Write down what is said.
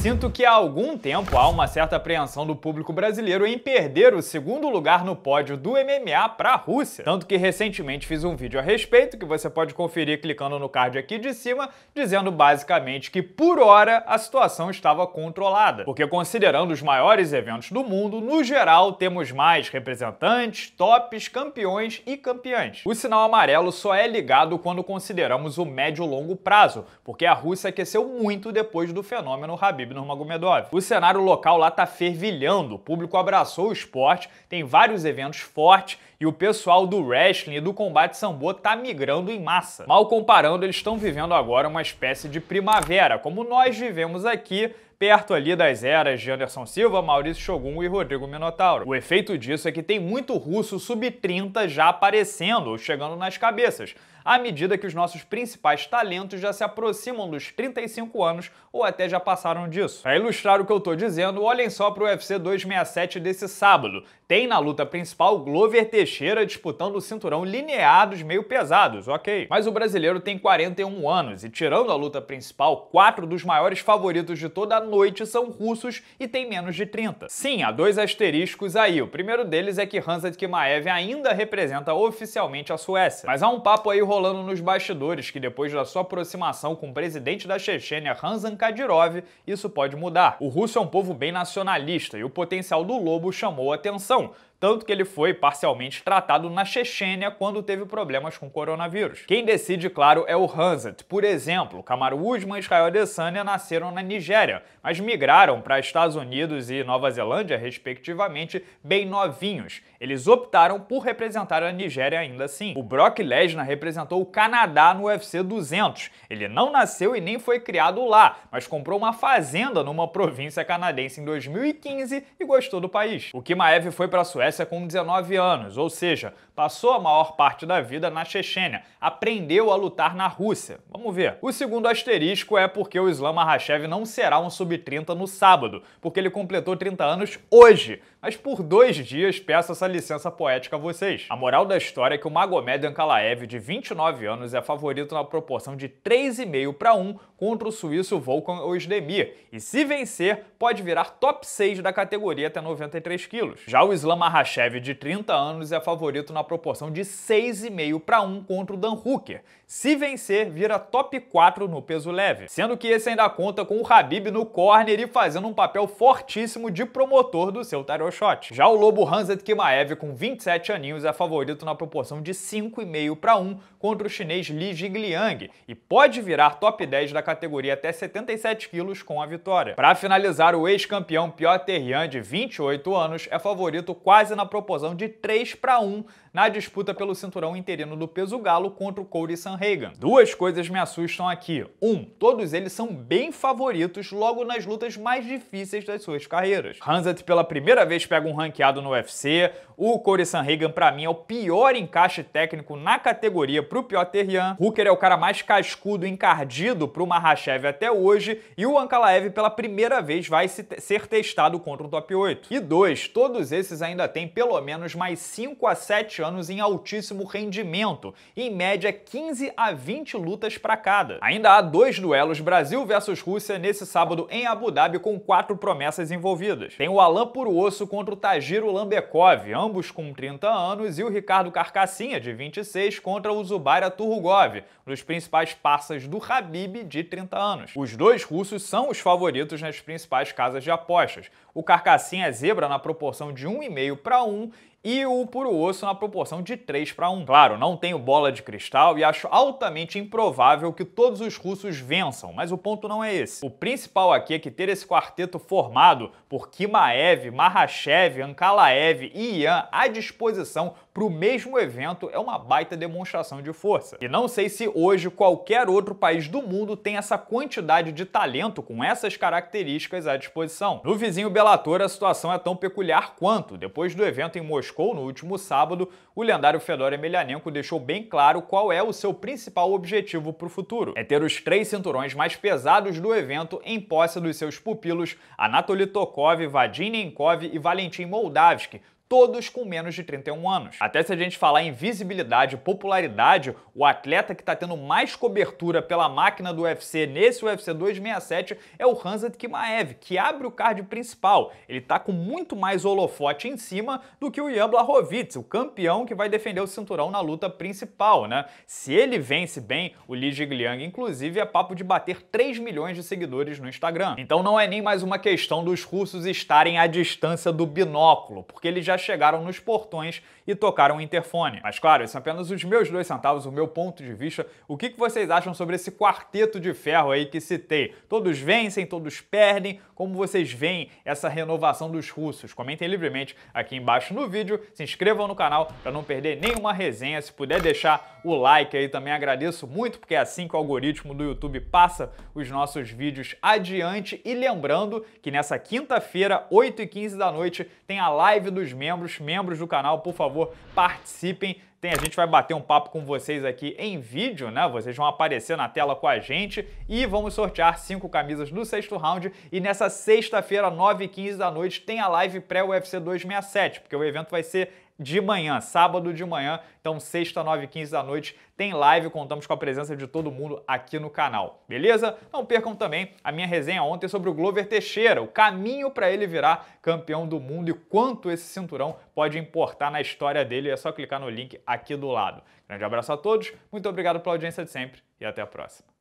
Sinto que há algum tempo há uma certa apreensão do público brasileiro em perder o segundo lugar no pódio do MMA para a Rússia. Tanto que recentemente fiz um vídeo a respeito que você pode conferir clicando no card aqui de cima, dizendo basicamente que por hora a situação estava controlada. Porque considerando os maiores eventos do mundo, no geral temos mais representantes, tops, campeões e campeãs. O sinal amarelo só é ligado quando consideramos o médio e longo prazo, porque a Rússia aqueceu muito depois do fenômeno Habib Khabib Nurmagomedov. O cenário local lá tá fervilhando, o público abraçou o esporte, tem vários eventos fortes e o pessoal do wrestling e do combate sambo tá migrando em massa. Mal comparando, eles estão vivendo agora uma espécie de primavera, como nós vivemos aqui perto ali das eras de Anderson Silva, Maurício Shogun e Rodrigo Minotauro. O efeito disso é que tem muito russo sub-30 já aparecendo, chegando nas cabeças à medida que os nossos principais talentos já se aproximam dos 35 anos ou até já passaram disso. Para ilustrar o que eu tô dizendo, olhem só para o UFC 267 desse sábado. Tem na luta principal Glover Teixeira disputando o cinturão lineados meio pesados, ok. Mas o brasileiro tem 41 anos e, tirando a luta principal, quatro dos maiores favoritos de toda a noite são russos e têm menos de 30. Sim, há dois asteriscos aí. O primeiro deles é que Hans Kimaev ainda representa oficialmente a Suécia. Mas há um papo aí rolando rolando nos bastidores que depois da sua aproximação com o presidente da Chechênia, Ramzan Kadyrov, isso pode mudar. O russo é um povo bem nacionalista e o potencial do lobo chamou atenção, tanto que ele foi parcialmente tratado na Chechênia quando teve problemas com o coronavírus. Quem decide, claro, é o Hanset. Por exemplo, Camaro Usman e Israel Adesanya nasceram na Nigéria, mas migraram para Estados Unidos e Nova Zelândia, respectivamente, bem novinhos. Eles optaram por representar a Nigéria ainda assim. O Brock Lesnar representou o Canadá no UFC 200. Ele não nasceu e nem foi criado lá, mas comprou uma fazenda numa província canadense em 2015 e gostou do país. O Kimaev foi para a Suécia Suécia com 19 anos, ou seja, passou a maior parte da vida na Chechênia, aprendeu a lutar na Rússia. Vamos ver. O segundo asterisco é porque o Islam Makhachev não será um sub-30 no sábado, porque ele completou 30 anos hoje. Mas por dois dias peço essa licença poética a vocês. A moral da história é que o Magomed Ankalaev, de 29 anos, é favorito na proporção de 3,5 para 1 contra o suíço Volkan Ozdemir, e se vencer, pode virar top 6 da categoria até 93 quilos. Já o Islam Makhachev Makhachev, de 30 anos, é favorito na proporção de 6,5 para 1 contra o Dan Hooker. Se vencer, vira top 4 no peso leve, sendo que esse ainda conta com o Habib no corner e fazendo um papel fortíssimo de promotor do seu tarot shot. Já o lobo Hanzat Kimaev, com 27 aninhos, é favorito na proporção de 5,5 para 1 contra o chinês Li Jingliang e pode virar top 10 da categoria até 77 quilos com a vitória. Para finalizar, o ex-campeão Piotr Yan, de 28 anos, é favorito quase quase na proporção de 3 para 1 na disputa pelo cinturão interino do peso galo contra o Cody Sanhagen. Duas coisas me assustam aqui. Um, todos eles são bem favoritos logo nas lutas mais difíceis das suas carreiras. Hanzat pela primeira vez pega um ranqueado no UFC, o Cody Sanhagen para mim é o pior encaixe técnico na categoria pro Piotr Terrian, Hooker é o cara mais cascudo, encardido pro Mahashev até hoje e o Ankalaev pela primeira vez vai se ser testado contra o top 8. E dois, todos esses ainda têm pelo menos mais 5 a 7 anos anos em altíssimo rendimento, em média 15 a 20 lutas para cada. Ainda há dois duelos Brasil versus Rússia nesse sábado em Abu Dhabi com quatro promessas envolvidas. Tem o Alan osso contra o Tajiro Lambekov, ambos com 30 anos, e o Ricardo Carcassinha, de 26, contra o Zubaira Turugov, um dos principais parças do Habib, de 30 anos. Os dois russos são os favoritos nas principais casas de apostas. O Carcassinha é zebra na proporção de 1,5 para 1 e o puro osso na é proporção de 3 para 1. Claro, não tenho bola de cristal e acho altamente improvável que todos os russos vençam, mas o ponto não é esse. O principal aqui é que ter esse quarteto formado por Kimaev, Marrachev, Ankalaev e Ian à disposição para o mesmo evento é uma baita demonstração de força. E não sei se hoje qualquer outro país do mundo tem essa quantidade de talento com essas características à disposição. No vizinho Belator, a situação é tão peculiar quanto. Depois do evento em Moscou, no último sábado, o lendário Fedor Emelianenko deixou bem claro qual é o seu principal objetivo para o futuro. É ter os três cinturões mais pesados do evento em posse dos seus pupilos Anatoly Tokov, Vadim Nenkov e Valentim Moldavski, todos com menos de 31 anos. Até se a gente falar em visibilidade e popularidade, o atleta que está tendo mais cobertura pela máquina do UFC nesse UFC 267 é o Hansa Kimaev, que abre o card principal. Ele está com muito mais holofote em cima do que o Jan Blachowicz, o campeão que vai defender o cinturão na luta principal, né? Se ele vence bem, o Li Jigliang, inclusive, é papo de bater 3 milhões de seguidores no Instagram. Então não é nem mais uma questão dos russos estarem à distância do binóculo, porque eles já chegaram nos portões e tocaram o interfone. Mas claro, isso é apenas os meus dois centavos, o meu ponto de vista. O que vocês acham sobre esse quarteto de ferro aí que citei? Todos vencem, todos perdem. Como vocês veem essa renovação dos russos? Comentem livremente aqui embaixo no vídeo. Se inscrevam no canal para não perder nenhuma resenha. Se puder deixar o like aí também agradeço muito, porque é assim que o algoritmo do YouTube passa os nossos vídeos adiante. E lembrando que nessa quinta-feira, 8h15 da noite, tem a live dos membros membros. Membros do canal, por favor, participem tem, a gente vai bater um papo com vocês aqui em vídeo, né? Vocês vão aparecer na tela com a gente e vamos sortear cinco camisas no sexto round. E nessa sexta-feira, 9h15 da noite, tem a live pré-UFC 267, porque o evento vai ser de manhã, sábado de manhã, então sexta, 9 15 da noite, tem live, contamos com a presença de todo mundo aqui no canal, beleza? Não percam também a minha resenha ontem sobre o Glover Teixeira, o caminho para ele virar campeão do mundo e quanto esse cinturão pode importar na história dele. É só clicar no link aqui do lado. Grande abraço a todos, muito obrigado pela audiência de sempre e até a próxima.